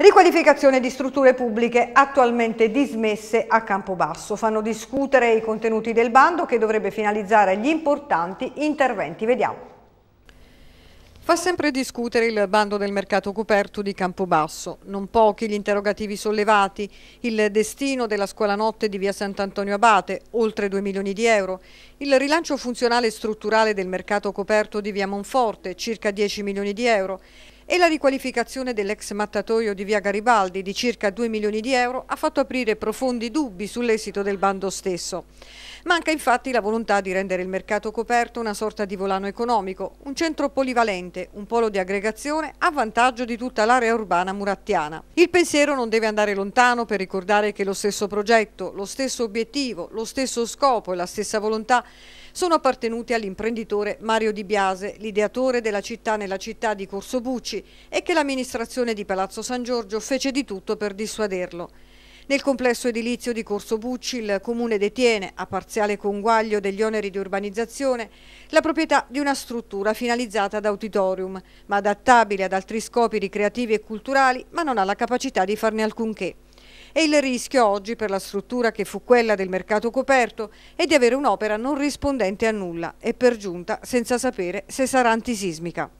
Riqualificazione di strutture pubbliche attualmente dismesse a Campobasso. Fanno discutere i contenuti del bando che dovrebbe finalizzare gli importanti interventi. Vediamo. Fa sempre discutere il bando del mercato coperto di Campobasso. Non pochi gli interrogativi sollevati, il destino della scuola notte di via Sant'Antonio Abate, oltre 2 milioni di euro, il rilancio funzionale e strutturale del mercato coperto di via Monforte, circa 10 milioni di euro, e la riqualificazione dell'ex mattatoio di via Garibaldi di circa 2 milioni di euro ha fatto aprire profondi dubbi sull'esito del bando stesso. Manca infatti la volontà di rendere il mercato coperto una sorta di volano economico, un centro polivalente, un polo di aggregazione a vantaggio di tutta l'area urbana murattiana. Il pensiero non deve andare lontano per ricordare che lo stesso progetto, lo stesso obiettivo, lo stesso scopo e la stessa volontà sono appartenuti all'imprenditore Mario Di Biase, l'ideatore della città nella città di Corso Bucci e che l'amministrazione di Palazzo San Giorgio fece di tutto per dissuaderlo. Nel complesso edilizio di Corso Bucci il Comune detiene, a parziale conguaglio degli oneri di urbanizzazione, la proprietà di una struttura finalizzata ad auditorium, ma adattabile ad altri scopi ricreativi e culturali, ma non ha la capacità di farne alcunché. E il rischio oggi per la struttura che fu quella del mercato coperto è di avere un'opera non rispondente a nulla e per giunta senza sapere se sarà antisismica.